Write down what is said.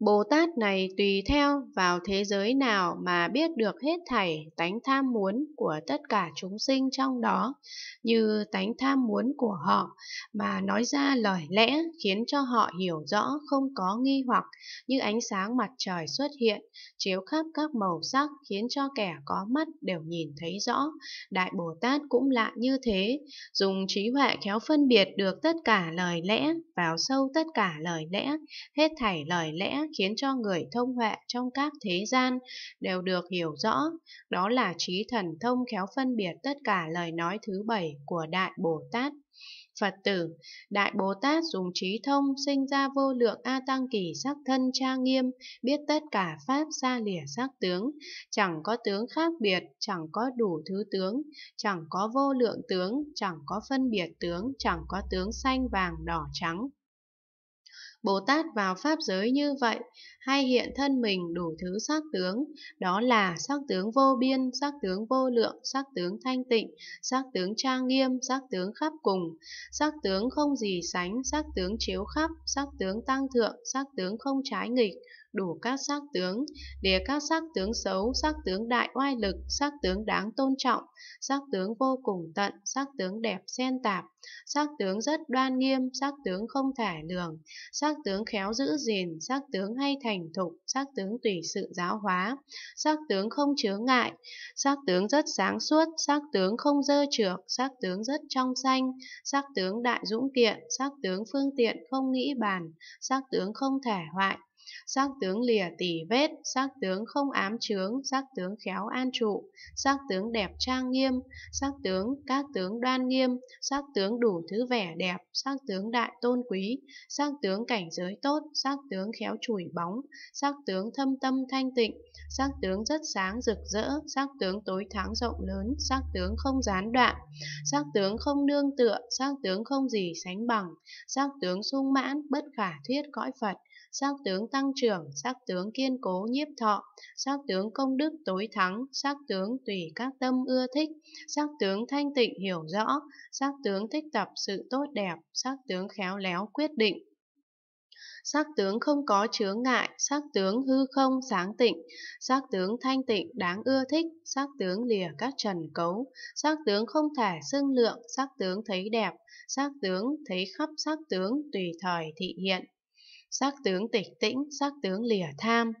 Bồ Tát này tùy theo vào thế giới nào mà biết được hết thảy tánh tham muốn của tất cả chúng sinh trong đó, như tánh tham muốn của họ, mà nói ra lời lẽ khiến cho họ hiểu rõ không có nghi hoặc, như ánh sáng mặt trời xuất hiện, chiếu khắp các màu sắc khiến cho kẻ có mắt đều nhìn thấy rõ. Đại Bồ Tát cũng lạ như thế, dùng trí huệ khéo phân biệt được tất cả lời lẽ, vào sâu tất cả lời lẽ, hết thảy lời lẽ khiến cho người thông huệ trong các thế gian đều được hiểu rõ, đó là trí thần thông khéo phân biệt tất cả lời nói thứ bảy của Đại Bồ Tát. Phật tử, Đại Bồ Tát dùng trí thông sinh ra vô lượng A Tăng Kỳ sắc thân tra nghiêm, biết tất cả pháp xa lìa sắc tướng, chẳng có tướng khác biệt, chẳng có đủ thứ tướng, chẳng có vô lượng tướng, chẳng có phân biệt tướng, chẳng có tướng xanh vàng đỏ trắng. Bồ Tát vào Pháp giới như vậy, hay hiện thân mình đủ thứ sắc tướng, đó là sắc tướng vô biên, sắc tướng vô lượng, sắc tướng thanh tịnh, sắc tướng trang nghiêm, sắc tướng khắp cùng, sắc tướng không gì sánh, sắc tướng chiếu khắp, sắc tướng tăng thượng, sắc tướng không trái nghịch, đủ các sắc tướng, địa các sắc tướng xấu, sắc tướng đại oai lực, sắc tướng đáng tôn trọng, sắc tướng vô cùng tận, sắc tướng đẹp xen tạp, sắc tướng rất đoan nghiêm, sắc tướng không thả lường, sắc tướng khéo giữ gìn, sắc tướng hay thành thục, sắc tướng tùy sự giáo hóa, sắc tướng không chướng ngại, sắc tướng rất sáng suốt, sắc tướng không dơ trược, sắc tướng rất trong xanh, sắc tướng đại dũng kiện, sắc tướng phương tiện không nghĩ bàn, sắc tướng không thả hoại, sắc tướng lìa tỉ vết, sắc tướng không ám chướng, sắc tướng khéo an trụ, sắc tướng đẹp trang nghiêm, sắc tướng các tướng đoan nghiêm, sắc tướng đủ thứ vẻ đẹp, sắc tướng đại tôn quý, sắc tướng cảnh giới tốt, sắc tướng khéo chùi bóng, sắc tướng thâm tâm thanh tịnh, sắc tướng rất sáng rực rỡ, sắc tướng tối thắng rộng lớn, sắc tướng không gián đoạn, sắc tướng không nương tựa, sắc tướng không gì sánh bằng, sắc tướng sung mãn, bất khả thuyết cõi Phật, sắc tướng tăng trưởng, sắc tướng kiên cố nhiếp thọ, sắc tướng công đức tối thắng, sắc tướng tùy các tâm ưa thích, sắc tướng thanh tịnh hiểu rõ, sắc tướng thích tập sự tốt đẹp, sắc tướng khéo léo quyết định sắc tướng không có chướng ngại, sắc tướng hư không sáng tịnh, sắc tướng thanh tịnh đáng ưa thích, sắc tướng lìa các trần cấu, sắc tướng không thể xưng lượng, sắc tướng thấy đẹp, sắc tướng thấy khắp sắc tướng tùy thời thị hiện. Sắc tướng tịch tĩnh, sắc tướng lìa tham,